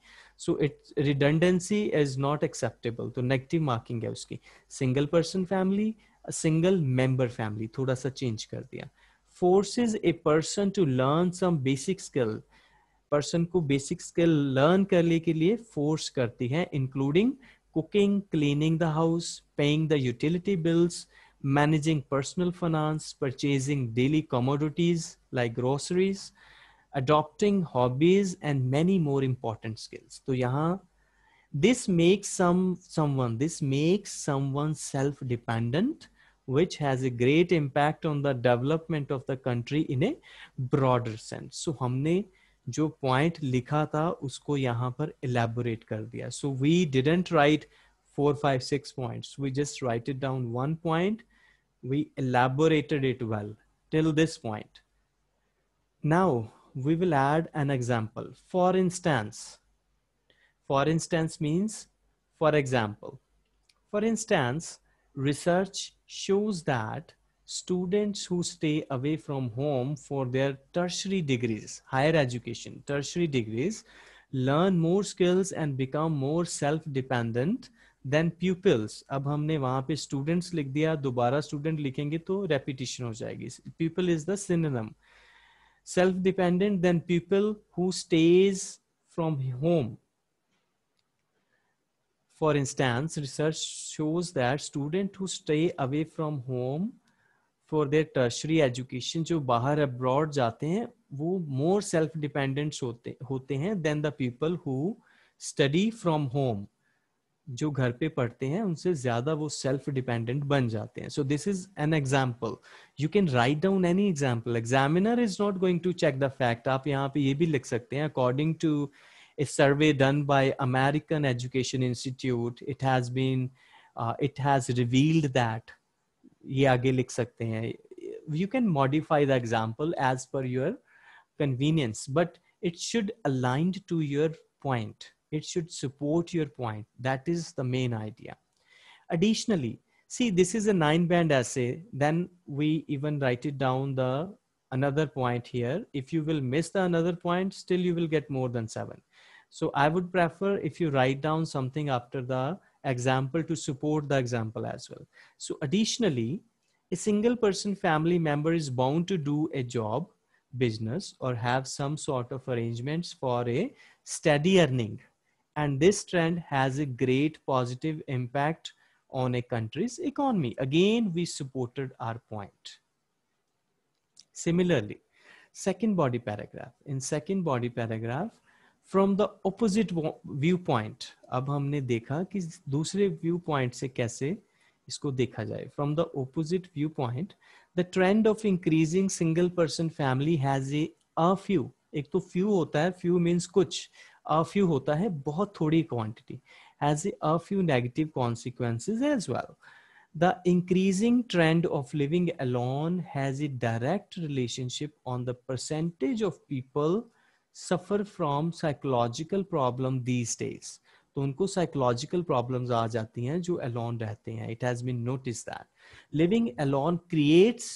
Speaker 1: so it redundancy is not acceptable तो नेगेटिव मार्किंग है उसकी single person family single member family थोड़ा सा चेंज कर दिया forces a person to learn some basic skills person को बेसिक स्किल लर्न करने के लिए फोर्स करती है including cooking cleaning the house paying the utility bills managing personal finance purchasing daily commodities like groceries adopting hobbies and many more important skills तो यहाँ this makes someone this makes someone self dependent which has a great impact on the development of the country in a broader sense so हमने जो point लिखा था उसको यहाँ पर elaborate कर दिया so we didn't write four five six points we just write it down one we elaborated it well till this point. Now we will add an example. For instance, for instance means for example. For instance, research shows that students who stay away from home for their tertiary degrees, higher education, tertiary degrees, learn more skills and become more self-dependent than pupils. ab humne wahan pe students likh diya dobara student likhenge to repetition ho jayegi Pupil is the synonym. Self-dependent than people who stays from home. For instance, research shows that student who stay away from home for their tertiary education जो बाहर abroad जाते हैं वो more self dependent होते होते हैं then the people who study from home जो घर पे पढ़ते हैं उनसे ज्यादा वो सेल्फ डिपेंडेंट बन जाते हैं so this is an example you can write down any example examiner is not going to check the fact आप यहाँ पे ये भी लिख सकते हैं according to a survey done by American education institute it has been it has revealed that You can modify the example as per your convenience, but it should aligned to your point. it should support your point that is the main idea additionally see this is a nine band assay then we even write it down the another point here if you will miss the another point still you will get more than seven so i would prefer if you write down something after the example to support the example as well. So additionally, a single person family member is bound to do a job, business, or have some sort of arrangements for a steady earning. And this trend has a great positive impact on a country's economy. Again, we supported our point. Similarly, second body paragraph. In second body paragraph, from the opposite viewpoint अब हमने देखा कि दूसरे view point से कैसे इसको देखा जाए from the opposite viewpoint the trend of increasing single person family has a few एक तो फ्यू होता है फ्यू मीन्स कुछ अ फ्यू होता है बहुत थोड़ी quantity has a a few negative consequences as well the increasing trend of living alone has a direct relationship on the percentage of people suffer from psychological problem these days तो उनको psychological problems आ जाती हैं जो alone रहते हैं it has been notice that living alone creates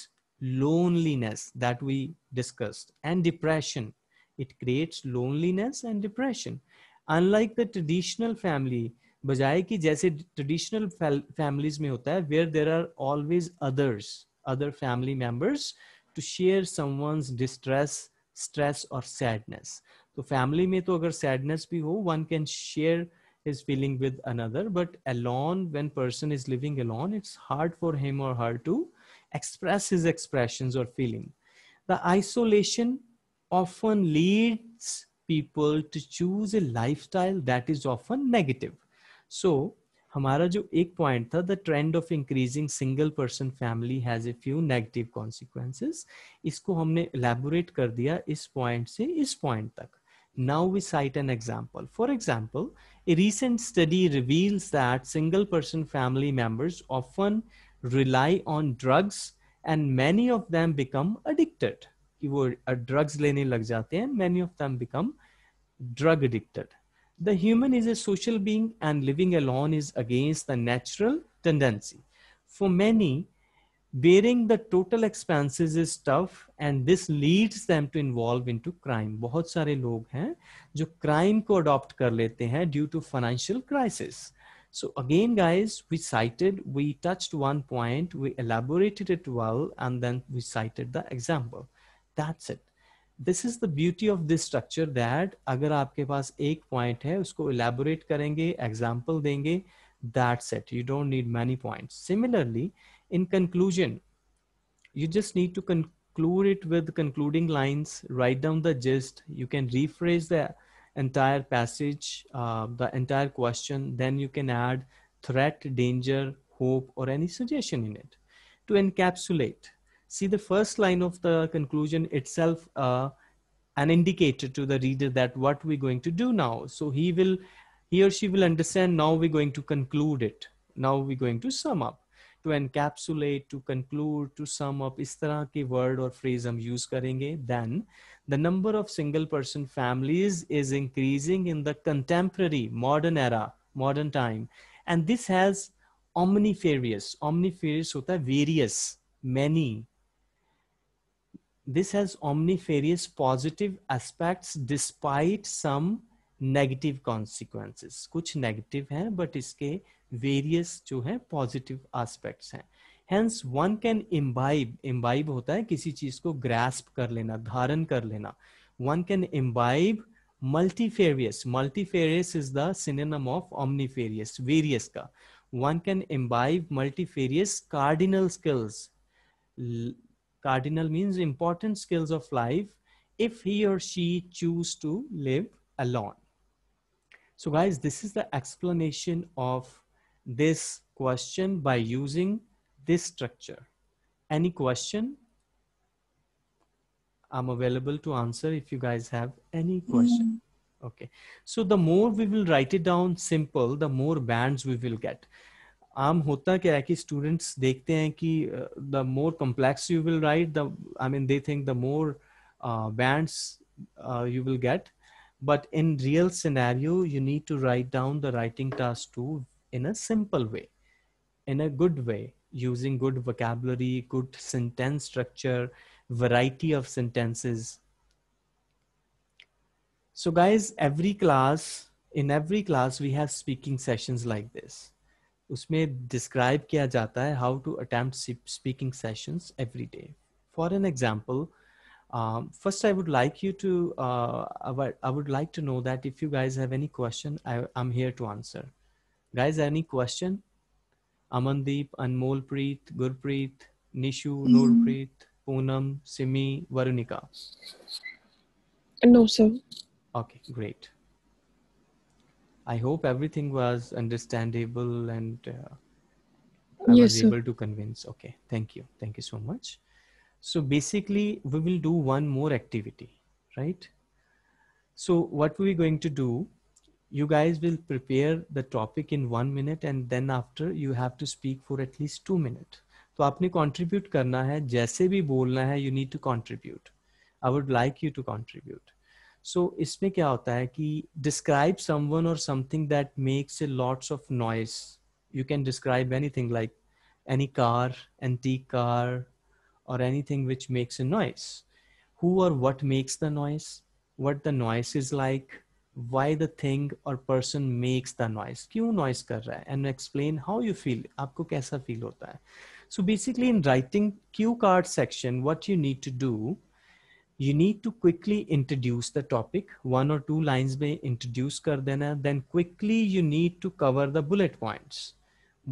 Speaker 1: loneliness that we discussed and depression it creates loneliness and depression unlike the traditional family बजाय कि जैसे ट्रेडिशनल फैमिलीज में होता है where there are always others other family members to share someone's distress stress or sadness So, family may. तो अगर sadness be, हो one can his feeling with another but alone when person is living alone it's hard for him or her to express his expressions or feeling the isolation often leads people to choose a lifestyle that is often negative so हमारा जो एक point था the trend of increasing single person family has a few negative consequences इसको हमने elaborate कर दिया इस point से इस पॉइंट तक now we cite an example for example a recent study reveals that single person family members often rely on drugs and many of them become addicted कि वो ड्रग्स लेने लग जाते हैं many of them become drug addicted the human is a social being and living alone is against the natural tendency. For many, bearing the total expenses is tough and this leads them to involve into crime. बहुत सारे लोग हैं जो crime को adopt कर लेते हैं due to financial crisis. So again, guys, we cited, we touched one point, we elaborated it well, and then we cited the example. That's it. This is the beauty of this structure that अगर आपके पास एक point है उसको elaborate करेंगे example देंगे that set you don't need many point similarly in conclusion you just need to conclude it with concluding lines, write down the gist. You can rephrase the entire passage, uh, the entire question. Then you can add threat, danger, hope, or any suggestion in it to encapsulate see the first line of the conclusion itself uh, an indicator to the reader that what we're going to do now so he will he or she will understand now we're going to conclude it now we're going to sum up to encapsulate to conclude to sum up is ke word or phrase hum use karenge then the number of single person families is increasing in the contemporary modern era modern time and this has omnifarious omnifarious hota various many this has omniferous positive aspects despite some negative consequences कुछ negative हैं but इसके various जो है positive aspects हैं hence one can imbibe imbibe होता है किसी चीज को ग्रास्प कर लेना धारण कर लेना one can imbibe multifarious multifarious is the synonym of omnifarious various का one can imbibe multifarious cardinal skills Cardinal means important skills of life if he or she choose to live alone. So guys, this is the explanation of this question by using this structure. Any question? I'm available to answer if you guys have any question. Mm Okay. So the more we will write it down simple, the more bands we will get. आम होता क्या है कि students देखते हैं कि the more complex you will write the I mean they think the more bands you will get but in real scenario you need to write down the writing task too in a simple way in a good way using good vocabulary good sentence structure variety of sentences so guys every class in every class we have speaking sessions like this उसमें describe किया जाता है how to attempt speaking sessions every day for an example first I would like you to I would like to know that if you guys have any question I am here to answer guys any question Amandeep Anmolpreet Gurpreet Nishu Noorpreet Poonam Simi Varunika no sir okay great I hope everything was understandable and uh, I yes, was sir. able to convince. Okay, thank you. Thank you so much. So basically, we will do one more activity, right? So what we're going to do, you guys will prepare the topic in one minute and then after you have to speak for at least two minutes. So आपने contribute करना है जैसे भी बोलना है you need to contribute I would like so इसमें क्या होता है कि डिस्क्राइब समवन और something that makes a lots of noise you can describe anything like any car anti car और anything which makes a noise who और what makes the noise what the noise is like why the thing और person makes the noise क्यों noise कर रहा है and explain how you feel आपको कैसा feel होता है so basically in writing cue card section what you need to do you need to quickly introduce the topic one or two lines may introduce kar dena then quickly you need to cover the bullet points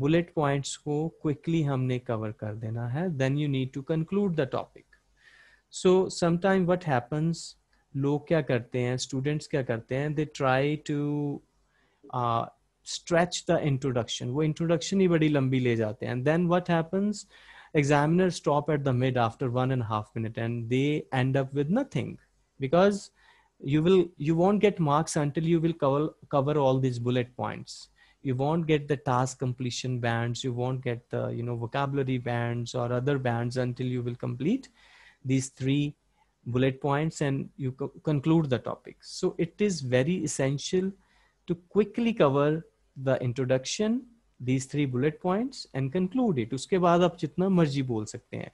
Speaker 1: bullet points ko quickly humne cover kar dena hai then you need to conclude the topic so sometime what happens लोग क्या करते हैं students क्या करते try to try uh, stretch the introduction. वो introduction ही बड़ी लंबी ले जाते हैं and then what happens examiners stop at the mid after one and a half minute and they end up with nothing because you will you won't get marks until you will cover cover all these bullet points you won't get the task completion bands you won't get the you know vocabulary bands or other bands until you will complete these three bullet points and you co conclude the topic so it is very essential to quickly cover the introduction these three bullet point and conclude it उसके बाद आप जितना मर्जी बोल सकते हैं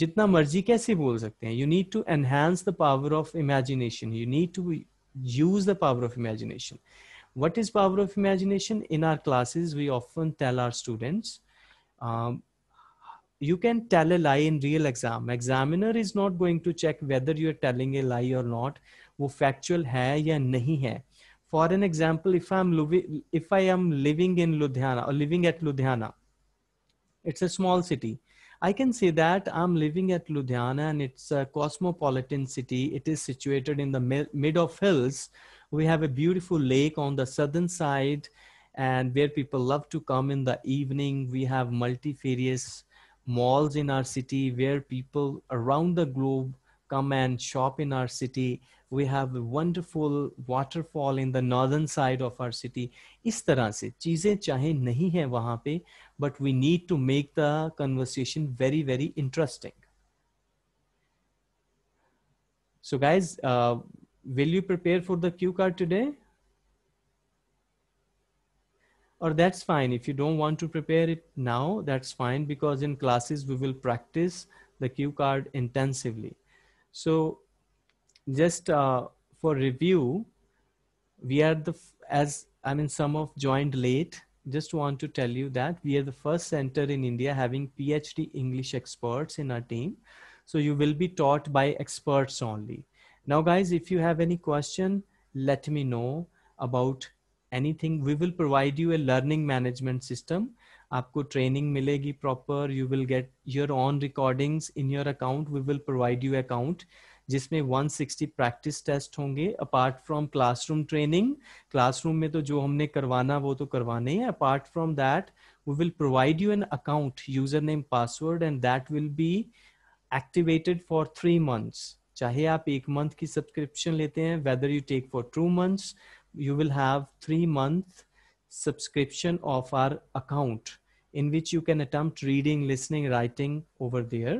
Speaker 1: जितना मर्जी कैसे बोल सकते हैं you need to enhance the power of imagination you need to use the power of imagination what is power of imagination in our classes we often tell our students you can tell a lie in real exam examiner is not going to check whether you are telling a lie और not वो factual है या नहीं है for an example if i'm if i am living in ludhiana or living at ludhiana it's a small city i can say that i'm living at ludhiana and it's a cosmopolitan city it is situated in the mid of hills we have a beautiful lake on the southern side and where people love to come in the evening we have multifarious malls in our city where people around the globe come and shop in our city we have a wonderful waterfall in the northern side of our city Is तरह चीजें चाहे नहीं है वहां पे but we need to make the conversation very very interesting so guys uh, will you prepare for the cue card today or that's fine if you don't want to prepare it now that's fine because in classes we will practice the cue card intensively so just uh, for review, we are the, as I mean, some of joined late, just want to tell you that we are the first center in India having PhD English experts in our team. So you will be taught by experts only. Now guys, if you have any question, let me know about anything. We will provide you a learning management system. आपको training मिलेगी proper you will get your own recordings in your account we will provide you account जिसमें 160 practice test होंगे apart from classroom training classroom में तो जो हमने करवाना वो तो करवाने हैं apart from that we will provide you an account username password and that will be activated for three months चाहे आप एक मंथ की सब्सक्रिप्शन लेते हैं whether you take for two months you will have three month subscription of our account in which you can attempt reading listening writing over there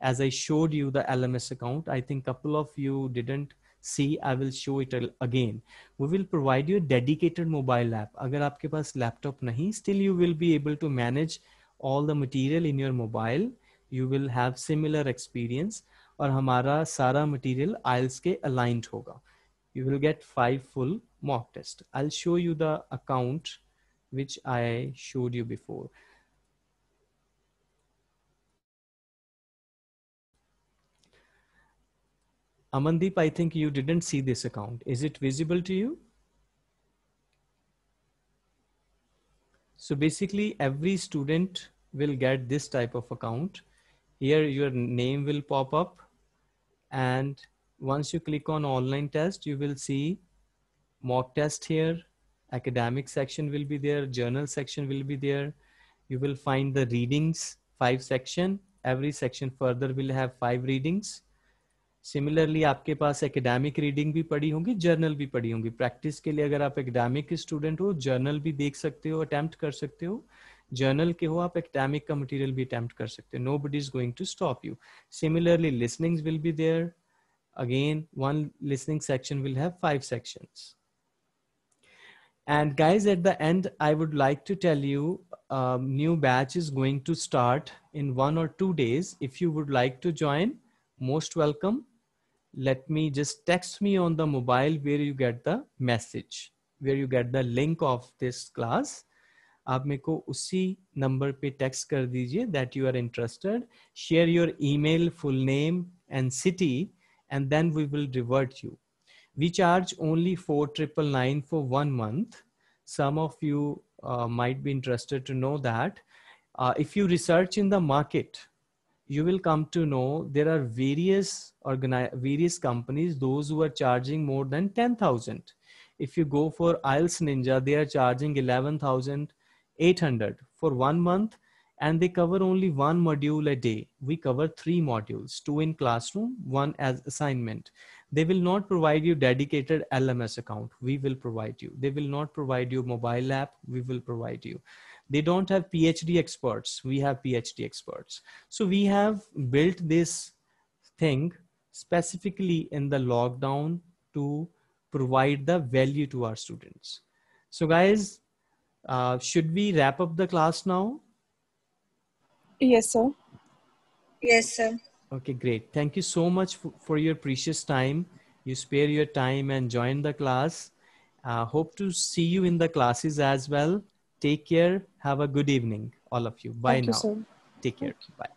Speaker 1: as I showed you the LMS account, I think couple of you didn't see, I will show it again. We will provide you a dedicated mobile app. अगर आपके पास laptop नहीं, still you will be able to manage all the material in your mobile. You will have similar experience और hamara sara material IELTS ke aligned होगा. You will get five full mock test. I'll show you the account which I showed you before. Amandeep, I think you didn't see this account. Is it visible to you? So basically every student will get this type of account. Here your name will pop up and once you click on online test, you will see mock test here, academic section will be there, journal section will be there. You will find the readings, five section. Every section further will have five readings similarly आपके पास academic reading भी पड़ी होगी journal भी पड़ी होगी practice के लिए अगर आप एकेडमिक स्टूडेंट हो जर्नल भी देख सकते हो अटेम्प्ट कर सकते हो जर्नल के हो आप एकेडमिक का मटेरियल भी अटेम्प्ट कर सकते हो nobody is going to stop you similarly listening will be there again one listening section will have five section and guys at the end I would like to tell you new batch is going to start in one और two days if you would like to join most welcome let me just text me on the mobile where you get the message where you get the link of this class आप मेरे को उसी number पे text कर दीजिए that you are interested share your email full name and city and then we will revert we charge only 4999 for one month some of you uh, might be interested to know that uh, if you research in the market you will come to know there are various organi- various companies those who are charging more than 10000 if you go for IELTS ninja they are charging 11800 for one month and they cover only one module a day we cover three modules two in classroom one as assignment they will not provide you dedicated lms account we will provide you they will not provide you mobile app we will provide you they don't have phd experts we have phd experts so we have built this thing specifically in the lockdown to provide the value to our students so guys uh, should we wrap up the class now yes sir yes sir okay great thank you so much for your precious time you spare your time and join the class uh, hope to see you in the classes as well Take care. Have a good evening, all of you. Bye Thank now. You, Take care. Bye.